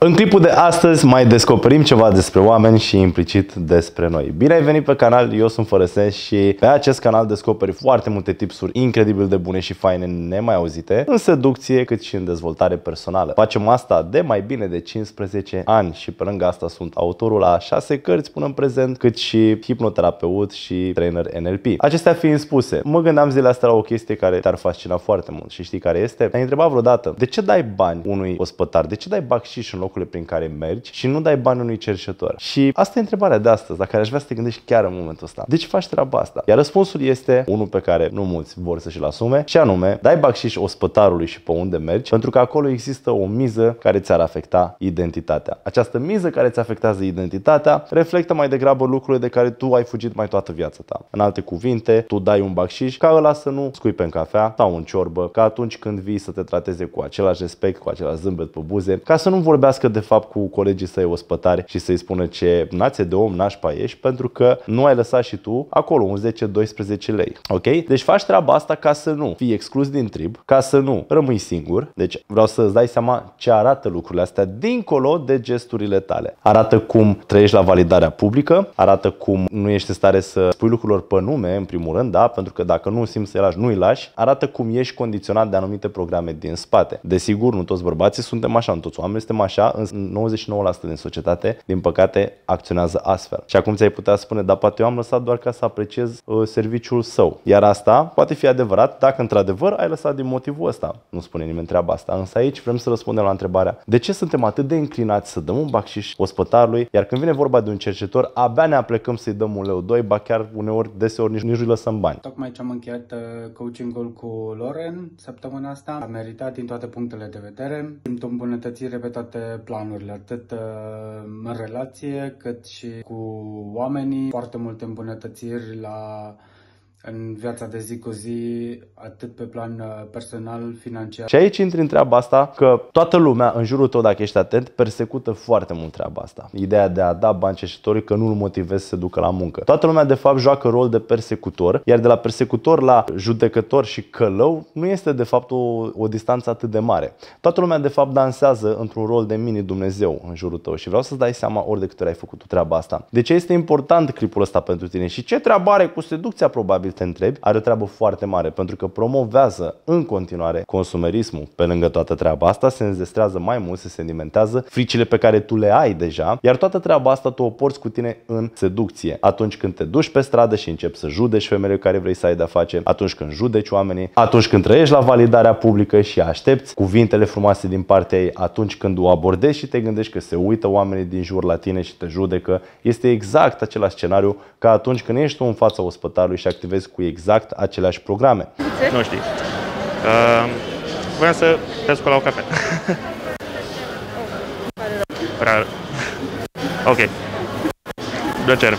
În clipul de astăzi mai descoperim ceva despre oameni și implicit despre noi. Bine ai venit pe canal, eu sunt Fărăsesc și pe acest canal descoperi foarte multe tipsuri incredibil de bune și faine nemai auzite în seducție cât și în dezvoltare personală. Facem asta de mai bine de 15 ani și pe lângă asta sunt autorul a 6 cărți până în prezent, cât și hipnoterapeut și trainer NLP. Acestea fiind spuse, mă gândeam zilele astea la o chestie care te-ar fascina foarte mult și știi care este? Te-ai întrebat vreodată de ce dai bani unui ospătar? De ce dai bacșiș în locurile prin care mergi și nu dai bani unui cerșător. Și asta e întrebarea de astăzi, dacă aș vrea să te gândești chiar în momentul ăsta. De ce faci treaba asta? Iar răspunsul este unul pe care nu mulți vor să și-l asume, și anume, dai bacșiș ospătarului și pe unde mergi, pentru că acolo există o miză care ți-ar afecta identitatea. Această miză care ți afectează identitatea reflectă mai degrabă lucrurile de care tu ai fugit mai toată viața ta. În alte cuvinte, tu dai un bacșiș ca ăla să nu scui pe în cafea sau în ciorbă, ca atunci când vii să te trateze cu același respect, cu același zâmbet pe buze, ca să nu vorbească vorbească de fapt cu colegii săi ospătari și să-i spună ce nație de om nașpa ești pentru că nu ai lăsat și tu acolo un 10-12 lei. Ok? Deci faci treaba asta ca să nu fii exclus din trib, ca să nu rămâi singur. Deci vreau să-ți dai seama ce arată lucrurile astea dincolo de gesturile tale. Arată cum trăiești la validarea publică, arată cum nu ești în stare să spui lucrurilor pe nume, în primul rând, da, pentru că dacă nu simți să-i lași, nu-i lași, arată cum ești condiționat de anumite programe din spate. Desigur, nu toți bărbații suntem așa, nu toți oamenii suntem așa, în 99% din societate, din păcate, acționează astfel. Și acum ți-ai putea spune, dar poate eu am lăsat doar ca să apreciez uh, serviciul său. Iar asta poate fi adevărat dacă într-adevăr ai lăsat din motivul ăsta. Nu spune nimeni treaba asta, însă aici vrem să răspundem la întrebarea de ce suntem atât de înclinați să dăm un bacșiș ospătarului, iar când vine vorba de un cercetor, abia ne aplecăm să-i dăm un leu doi, ba chiar uneori, deseori nici, nici nu-i lăsăm bani. Tocmai ce am încheiat ă, coaching-ul cu Loren săptămâna asta, a meritat din toate punctele de vedere, Simt o îmbunătățire pe toate planurile, atât uh, în relație cât și cu oamenii. Foarte multe îmbunătățiri la în viața de zi cu zi, atât pe plan uh, personal, financiar. Și aici intri în treaba asta că toată lumea în jurul tău, dacă ești atent, persecută foarte mult treaba asta. Ideea de a da bani cercetătorii că nu îl motivezi să se ducă la muncă. Toată lumea, de fapt, joacă rol de persecutor, iar de la persecutor la judecător și călău nu este, de fapt, o, o distanță atât de mare. Toată lumea, de fapt, dansează într-un rol de mini-Dumnezeu în jurul tău și vreau să-ți dai seama ori de câte ori ai făcut treaba asta. De ce este important clipul ăsta pentru tine și ce treabă are cu seducția, probabil? probabil te întrebi, are o treabă foarte mare pentru că promovează în continuare consumerismul. Pe lângă toată treaba asta se înzestrează mai mult, se sedimentează fricile pe care tu le ai deja, iar toată treaba asta tu o porți cu tine în seducție. Atunci când te duci pe stradă și începi să judeci femeile care vrei să ai de-a face, atunci când judeci oamenii, atunci când trăiești la validarea publică și aștepți cuvintele frumoase din partea ei, atunci când o abordezi și te gândești că se uită oamenii din jur la tine și te judecă, este exact același scenariu ca atunci când ești tu în fața ospătarului și activezi lucrez cu exact aceleași programe. Nu știi. Uh, ehm, Vreau să te la o cafea. Rar. Ok. Plăcere.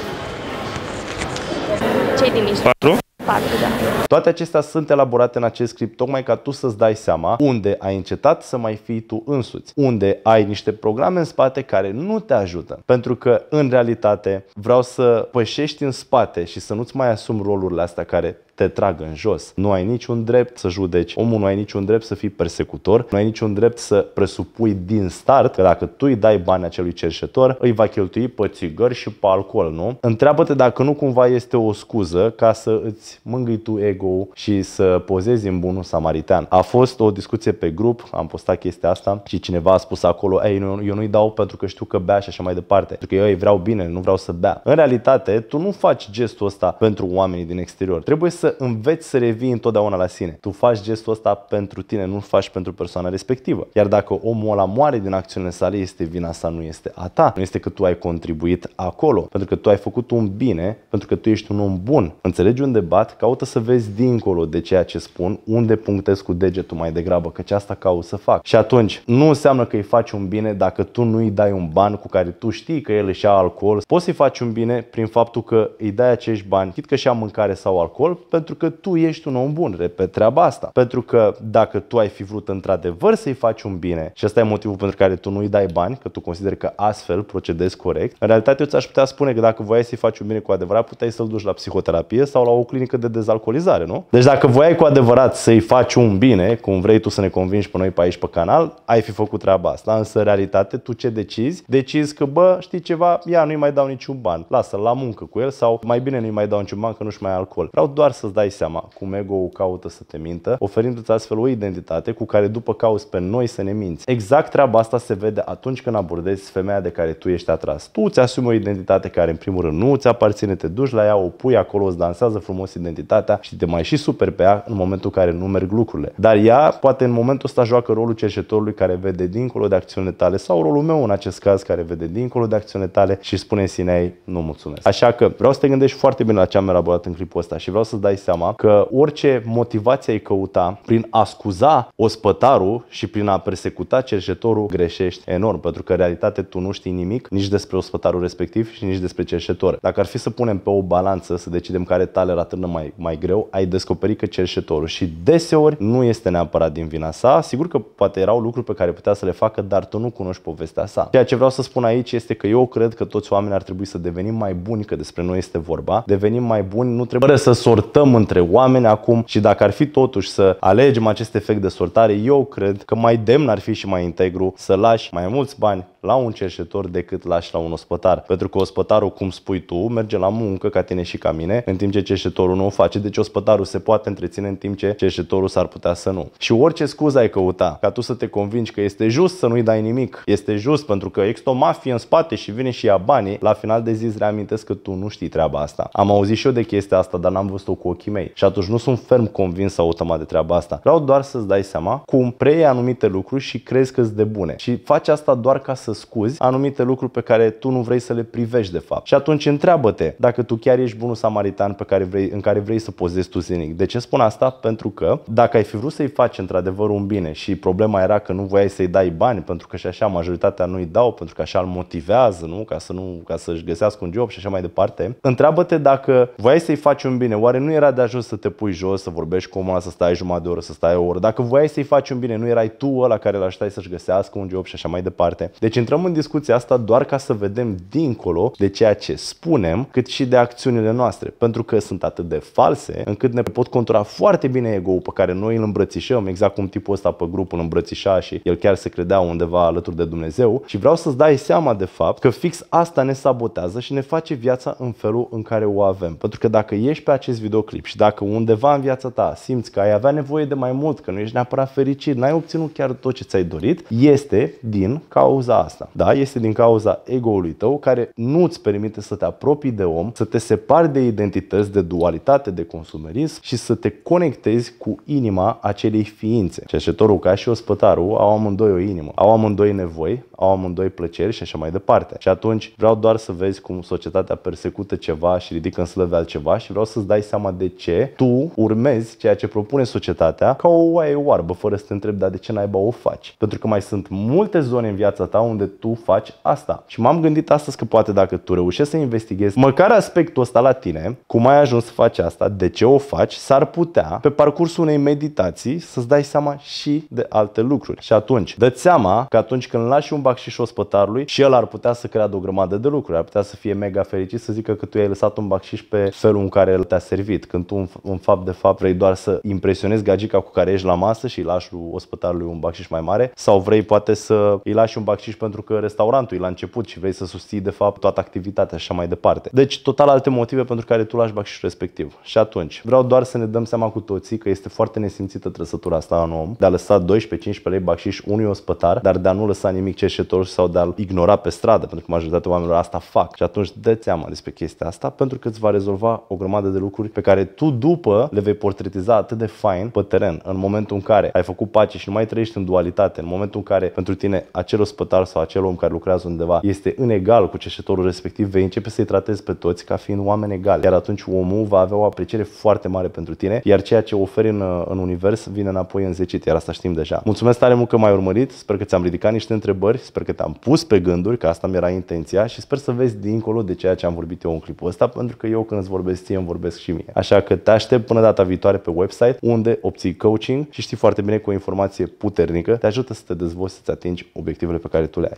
Ce-i din Patru? departe, da. Toate acestea sunt elaborate în acest script tocmai ca tu să-ți dai seama unde ai încetat să mai fii tu însuți, unde ai niște programe în spate care nu te ajută. Pentru că, în realitate, vreau să pășești în spate și să nu-ți mai asumi rolurile astea care te trag în jos. Nu ai niciun drept să judeci omul, nu ai niciun drept să fii persecutor, nu ai niciun drept să presupui din start că dacă tu îi dai bani acelui cerșetor, îi va cheltui pe țigări și pe alcool, nu? Întreabă-te dacă nu cumva este o scuză ca să îți mângâi tu ego și să pozezi în bunul samaritan. A fost o discuție pe grup, am postat chestia asta și cineva a spus acolo, ei, nu, eu nu-i dau pentru că știu că bea și așa mai departe, pentru că eu îi vreau bine, nu vreau să bea. În realitate, tu nu faci gestul ăsta pentru oamenii din exterior. Trebuie să să înveți să revii întotdeauna la sine. Tu faci gestul ăsta pentru tine, nu-l faci pentru persoana respectivă. Iar dacă omul ăla moare din acțiunile sale, este vina sa, nu este a ta. Nu este că tu ai contribuit acolo, pentru că tu ai făcut un bine, pentru că tu ești un om bun. Înțelegi un debat, caută să vezi dincolo de ceea ce spun, unde punctezi cu degetul mai degrabă, căci asta caut să fac. Și atunci, nu înseamnă că îi faci un bine dacă tu nu îi dai un ban cu care tu știi că el își ia alcool. Poți să-i faci un bine prin faptul că îi dai acești bani, chit că și a mâncare sau alcool, pentru că tu ești un om bun, repet treaba asta. Pentru că dacă tu ai fi vrut într-adevăr să-i faci un bine și asta e motivul pentru care tu nu-i dai bani, că tu consideri că astfel procedezi corect, în realitate eu ți-aș putea spune că dacă voiai să-i faci un bine cu adevărat, puteai să-l duci la psihoterapie sau la o clinică de dezalcoolizare, nu? Deci dacă voiai cu adevărat să-i faci un bine, cum vrei tu să ne convingi pe noi pe aici pe canal, ai fi făcut treaba asta, însă în realitate tu ce decizi? Decizi că bă, știi ceva, ia nu-i mai dau niciun ban, lasă-l la muncă cu el sau mai bine nu-i mai dau niciun ban că nu-și mai alcool. Vreau doar să să-ți dai seama cum ego-ul caută să te mintă, oferindu-ți astfel o identitate cu care după cauți pe noi să ne minți. Exact treaba asta se vede atunci când abordezi femeia de care tu ești atras. Tu îți asumi o identitate care în primul rând nu îți aparține, te duci la ea, o pui acolo, îți dansează frumos identitatea și te mai și super pe ea în momentul în care nu merg lucrurile. Dar ea poate în momentul ăsta joacă rolul cercetorului care vede dincolo de acțiunile tale sau rolul meu în acest caz care vede dincolo de acțiunile tale și spune în sine ei, nu mulțumesc. Așa că vreau să te gândești foarte bine la ce am elaborat în clipul ăsta și vreau să-ți dai dai seama că orice motivație ai căuta prin a scuza ospătarul și prin a persecuta cerșetorul, greșești enorm, pentru că în realitate tu nu știi nimic nici despre ospătarul respectiv și nici despre cerșetor. Dacă ar fi să punem pe o balanță, să decidem care taler atârnă mai, mai greu, ai descoperi că cerșetorul și deseori nu este neapărat din vina sa. Sigur că poate erau lucruri pe care putea să le facă, dar tu nu cunoști povestea sa. Ceea ce vreau să spun aici este că eu cred că toți oamenii ar trebui să devenim mai buni, că despre noi este vorba. Devenim mai buni, nu trebuie să sortăm luptăm între oameni acum și dacă ar fi totuși să alegem acest efect de sortare, eu cred că mai demn ar fi și mai integru să lași mai mulți bani la un cerșetor decât lași la un ospătar. Pentru că ospătarul, cum spui tu, merge la muncă ca tine și ca mine, în timp ce cerșetorul nu o face. Deci ospătarul se poate întreține în timp ce cerșetorul s-ar putea să nu. Și orice scuză ai căuta ca tu să te convingi că este just să nu-i dai nimic, este just pentru că există o mafie în spate și vine și ia banii, la final de zi îți reamintesc că tu nu știi treaba asta. Am auzit și eu de chestia asta, dar n-am văzut-o cu ochii mei. Și atunci nu sunt ferm convins automat de treaba asta. Vreau doar să-ți dai seama cum preiei anumite lucruri și crezi că-s de bune. Și faci asta doar ca să scuzi anumite lucruri pe care tu nu vrei să le privești de fapt. Și atunci întreabă-te dacă tu chiar ești bunul samaritan pe care vrei, în care vrei să pozezi tu zilnic. De ce spun asta? Pentru că dacă ai fi vrut să-i faci într-adevăr un bine și problema era că nu voiai să-i dai bani pentru că și așa majoritatea nu-i dau pentru că așa îl motivează, nu? Ca, să nu, ca să-și găsească un job și așa mai departe. Întreabă-te dacă voiai să-i faci un bine, oare nu era de ajuns să te pui jos, să vorbești cu omul să stai jumătate de oră, să stai o oră. Dacă voiai să-i faci un bine, nu erai tu ăla care l aștai să-și găsească un job și așa mai departe. Deci intrăm în discuția asta doar ca să vedem dincolo de ceea ce spunem, cât și de acțiunile noastre, pentru că sunt atât de false încât ne pot contura foarte bine ego-ul pe care noi îl îmbrățișăm, exact cum tipul ăsta pe grup îl îmbrățișa și el chiar se credea undeva alături de Dumnezeu și vreau să-ți dai seama de fapt că fix asta ne sabotează și ne face viața în felul în care o avem. Pentru că dacă ești pe acest video videoclip și dacă undeva în viața ta simți că ai avea nevoie de mai mult, că nu ești neapărat fericit, n-ai obținut chiar tot ce ți-ai dorit, este din cauza asta. Da, este din cauza ego-ului tău care nu îți permite să te apropii de om, să te separi de identități, de dualitate, de consumerism și să te conectezi cu inima acelei ființe. Cercetorul ca și ospătarul au amândoi o inimă, au amândoi nevoi, au amândoi plăceri și așa mai departe. Și atunci vreau doar să vezi cum societatea persecută ceva și ridică în slăve altceva și vreau să-ți dai seama de ce tu urmezi ceea ce propune societatea ca o oaie oarbă, fără să te întrebi, dar de ce naiba o faci? Pentru că mai sunt multe zone în viața ta unde tu faci asta. Și m-am gândit astăzi că poate dacă tu reușești să investighezi măcar aspectul ăsta la tine, cum ai ajuns să faci asta, de ce o faci, s-ar putea pe parcursul unei meditații să-ți dai seama și de alte lucruri. Și atunci, dă seama că atunci când lași un bacșișos pătarului și el ar putea să creadă o grămadă de lucruri. Ar putea să fie mega fericit să zică că tu ai lăsat un bacșiș pe felul în care el te-a servit, când tu în fapt de fapt vrei doar să impresionezi gagica cu care ești la masă și îi lași lui ospătarului un bacșiș mai mare sau vrei poate să îi lași un bacșiș pentru că restaurantul e la început și vrei să susții de fapt toată activitatea și așa mai departe. Deci total alte motive pentru care tu lași bacșișul respectiv. Și atunci vreau doar să ne dăm seama cu toții că este foarte nesimțită trăsătura asta în om de a lăsa 12-15 lei bacșiș unui ospătar, dar de a nu lăsa nimic ce greșetoși sau de a ignora pe stradă, pentru că majoritatea oamenilor asta fac. Și atunci dă seama despre chestia asta, pentru că îți va rezolva o grămadă de lucruri pe care tu după le vei portretiza atât de fain pe teren. În momentul în care ai făcut pace și nu mai trăiești în dualitate, în momentul în care pentru tine acel ospătar sau acel om care lucrează undeva este în egal cu cerșetorul respectiv, vei începe să-i tratezi pe toți ca fiind oameni egali. Iar atunci omul va avea o apreciere foarte mare pentru tine, iar ceea ce oferi în, în univers vine înapoi în zecit, iar asta știm deja. Mulțumesc tare mult că m-ai urmărit, sper că ți-am ridicat niște întrebări, sper că te-am pus pe gânduri, că asta mi era intenția și sper să vezi dincolo de ceea ce am vorbit eu în clipul ăsta, pentru că eu când îți vorbesc ție, îmi vorbesc și mie. Așa că te aștept până data viitoare pe website, unde obții coaching și știi foarte bine că o informație puternică te ajută să te dezvolți, să-ți atingi obiectivele pe care tu le ai.